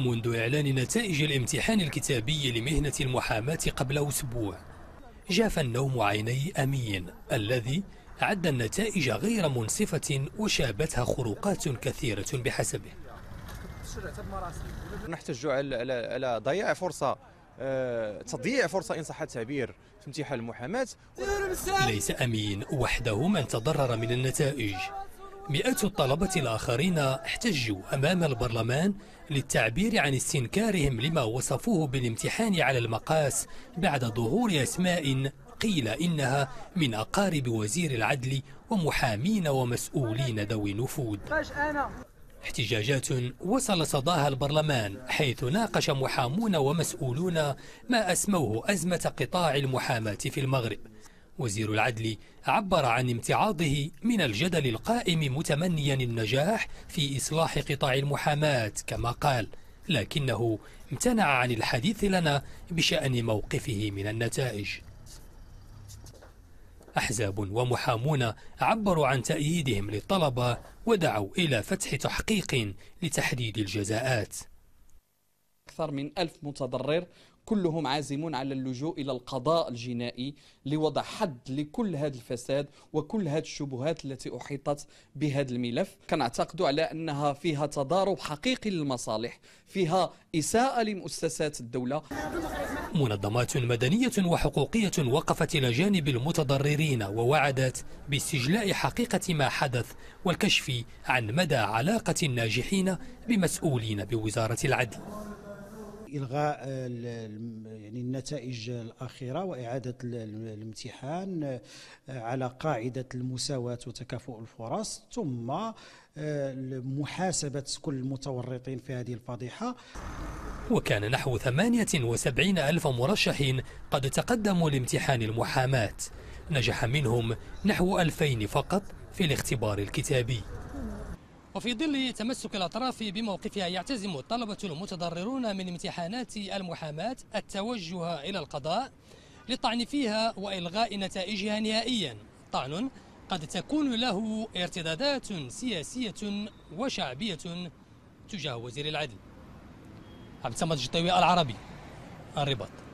منذ إعلان نتائج الامتحان الكتابي لمهنة المحاماة قبل أسبوع جاف النوم عيني أمين الذي عد النتائج غير منصفة وشابتها خروقات كثيرة بحسبه نحتج على على ضياع فرصة آه، تضييع فرصة إن صح التعبير في امتحان المحاماة ليس أمين وحده من تضرر من النتائج مئات الطلبة الآخرين احتجوا أمام البرلمان للتعبير عن استنكارهم لما وصفوه بالامتحان على المقاس بعد ظهور أسماء قيل إنها من أقارب وزير العدل ومحامين ومسؤولين ذوي نفوذ احتجاجات وصل صداها البرلمان حيث ناقش محامون ومسؤولون ما أسموه أزمة قطاع المحاماة في المغرب وزير العدل عبر عن امتعاضه من الجدل القائم متمنيا النجاح في إصلاح قطاع المحاماة كما قال لكنه امتنع عن الحديث لنا بشأن موقفه من النتائج أحزاب ومحامون عبروا عن تأييدهم للطلبة ودعوا إلى فتح تحقيق لتحديد الجزاءات أكثر من ألف متضرر كلهم عازمون على اللجوء إلى القضاء الجنائي لوضع حد لكل هذا الفساد وكل هذه الشبهات التي أحيطت بهذا الملف كنعتقد على أنها فيها تضارب حقيقي للمصالح فيها إساءة لمؤسسات الدولة منظمات مدنية وحقوقية وقفت إلى جانب المتضررين ووعدت باستجلاء حقيقة ما حدث والكشف عن مدى علاقة الناجحين بمسؤولين بوزارة العدل الغاء يعني النتائج الاخيره واعاده الامتحان آه، على قاعده المساواه وتكافؤ الفرص ثم آه، محاسبه كل المتورطين في هذه الفضيحه وكان نحو 78 ألف مرشح قد تقدموا لامتحان المحاماة نجح منهم نحو 2000 فقط في الاختبار الكتابي وفي ظل تمسك الأطراف بموقفها يعتزم الطلبة المتضررون من امتحانات المحاماة التوجه إلى القضاء للطعن فيها وإلغاء نتائجها نهائيا طعن قد تكون له ارتدادات سياسية وشعبية تجاه وزير العدل عبد الصمد الجطيوي العربي الرباط